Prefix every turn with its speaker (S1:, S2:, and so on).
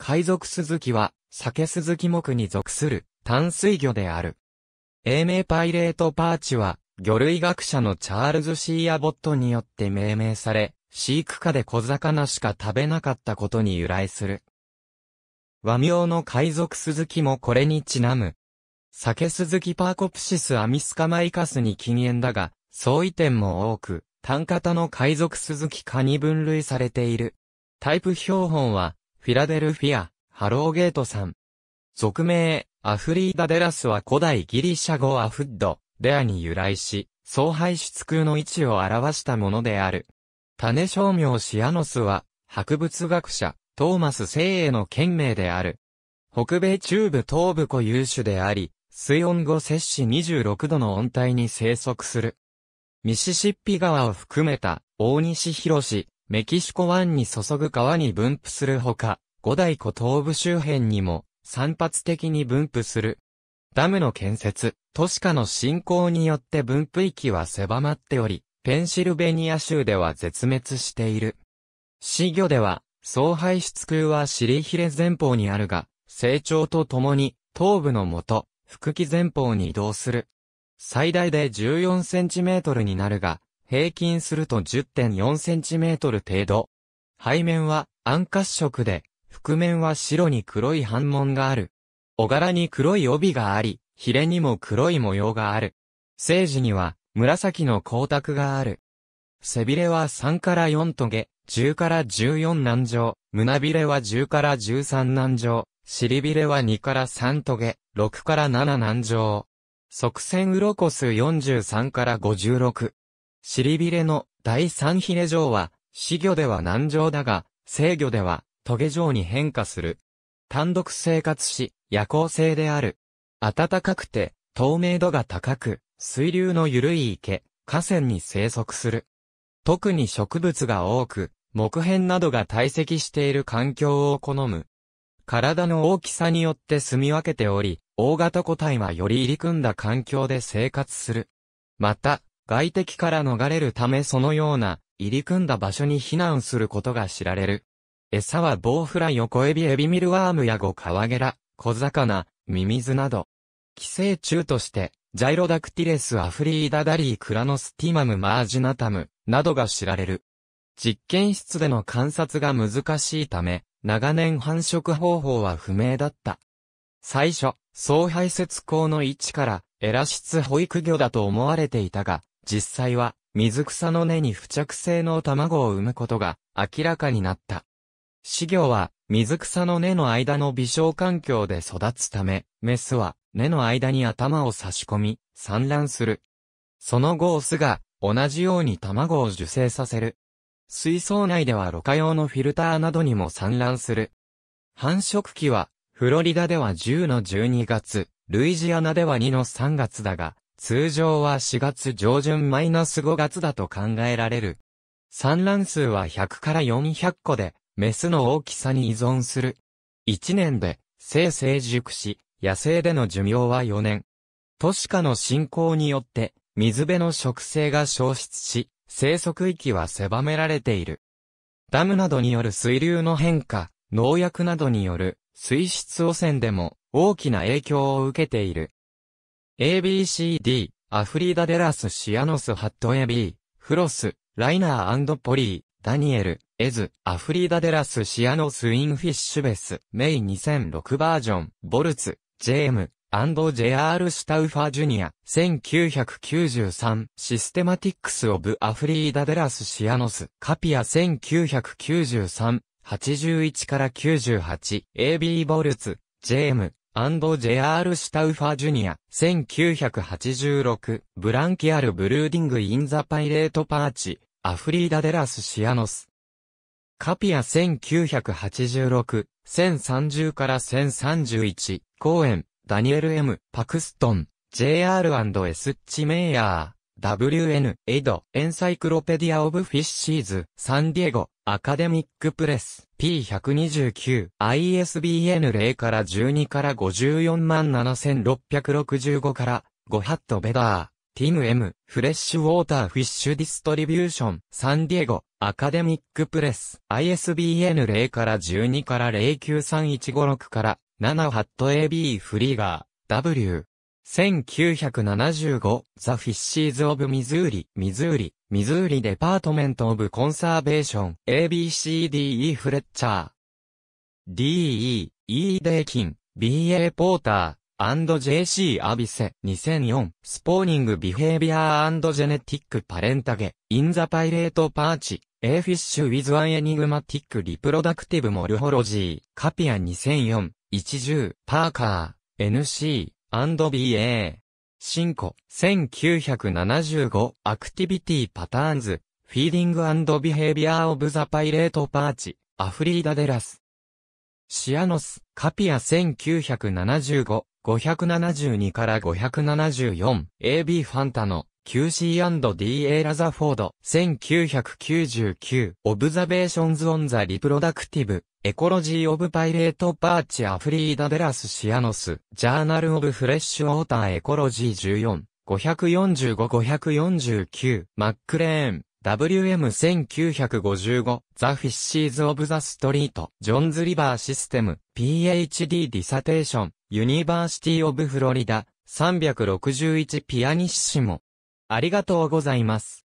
S1: 海賊鈴木は、酒鈴木目に属する淡水魚である。英名パイレートパーチは、魚類学者のチャールズ・シー・アボットによって命名され、飼育下で小魚しか食べなかったことに由来する。和名の海賊鈴木もこれにちなむ。酒鈴木パーコプシスアミスカマイカスに禁煙だが、相違点も多く、単型の海賊鈴木科に分類されている。タイプ標本は、フィラデルフィア、ハローゲートさん。俗名、アフリーダ・デラスは古代ギリシャ語アフッド、レアに由来し、総排出空の位置を表したものである。種商名シアノスは、博物学者、トーマス聖への県名である。北米中部東部固有種であり、水温後摂氏26度の温帯に生息する。ミシシッピ川を含めた、大西広市、メキシコ湾に注ぐ川に分布するほか、五大湖東部周辺にも散発的に分布する。ダムの建設、都市化の進行によって分布域は狭まっており、ペンシルベニア州では絶滅している。死魚では、総排出空は尻ヒレ前方にあるが、成長とともに、頭部のと、腹気前方に移動する。最大で14センチメートルになるが、平均すると 10.4cm 程度。背面は暗褐色で、覆面は白に黒い斑紋がある。小柄に黒い帯があり、ヒレにも黒い模様がある。生時には紫の光沢がある。背びれは3から4トゲ、10から14難上、胸びれは10から13難上、尻びれは2から3トゲ、6から7難上。側線鱗数43から56。尻びれの第三ひれ状は、死魚では難状だが、生魚では、トゲ状に変化する。単独生活し、夜行性である。暖かくて、透明度が高く、水流の緩い池、河川に生息する。特に植物が多く、木片などが堆積している環境を好む。体の大きさによって住み分けており、大型個体はより入り組んだ環境で生活する。また、外敵から逃れるためそのような入り組んだ場所に避難することが知られる。餌はボウフラ横エビエビミルワームやゴカワゲラ、小魚、ミミズなど。寄生虫として、ジャイロダクティレスアフリーダダリークラノスティマムマージナタムなどが知られる。実験室での観察が難しいため、長年繁殖方法は不明だった。最初、総排泄口の位置から、エラ室保育魚だと思われていたが、実際は水草の根に付着性の卵を産むことが明らかになった。飼魚は水草の根の間の微小環境で育つため、メスは根の間に頭を差し込み、産卵する。その後オスが同じように卵を受精させる。水槽内ではろ過用のフィルターなどにも産卵する。繁殖期は、フロリダでは10の12月、ルイジアナでは2の3月だが、通常は4月上旬マイナス5月だと考えられる。産卵数は100から400個で、メスの大きさに依存する。1年で、生成熟し、野生での寿命は4年。都市化の進行によって、水辺の植生が消失し、生息域は狭められている。ダムなどによる水流の変化、農薬などによる水質汚染でも大きな影響を受けている。ABCD、アフリーダデラスシアノスハットエビー、フロス、ライナーポリー、ダニエル、エズ、アフリーダデラスシアノスインフィッシュベス、メイ2006バージョン、ボルツ、ジェーム、アンド・ジェアール・シュタウファー・ジュニア、1993、システマティックス・オブ・アフリーダ・デラス・シアノス、カピア1993、81から98、AB ボルツ、ジェーム、&JR シュタウファジュニア、1986、ブランキアル・ブルーディング・イン・ザ・パイレート・パーチ、アフリーダ・デラス・シアノス。カピア1986、1030から1031、公演、ダニエル・ M、パクストン、JR&S チメイヤー。WN、エド、エンサイクロペディア・オブ・フィッシーズ、サンディエゴ、アカデミックプレス、P129、ISBN 0から12から54万7665から、ゴハット・ベダー、ティム M、フレッシュウォーターフィッシュディストリビューション、サンディエゴ、アカデミックプレス、ISBN 0から12から093156から、7ハット AB フリーガー、W、1975、ザ・フィッシーズ・オブ・ミズーリ、ミズーリ、ミズーリ・デパートメント・オブ・コンサーベーション、ABCDE・ フレッチャー。DE、E・ デーキン、BA・ ポーター、JC・ アビセ、2004、スポーニング・ビヘイビアージェネティック・パレンタゲ、イン・ザ・パイレート・パーチ、A Fish with an Enigmatic Reproductive Morphology、カピア2004、110、パーカー、NC、&BA。ンコ、1975、アクティビティパターンズ、フィーディングビヘイビアオブザパイレートパーチ、アフリーダデラス。シアノス、カピア1975、572から574、AB ファンタの、QC&DA ラザフォード、1999、Observations on the Reproductive, Ecology of Pirate Perch Afrida de las c i a n o s Journal of Fresh Water Ecology 14, 545-549、マックレーン、WM1955 The Fishes of the Street John's River System PhD Dissertation University of Florida 361ピアニッシモありがとうございます。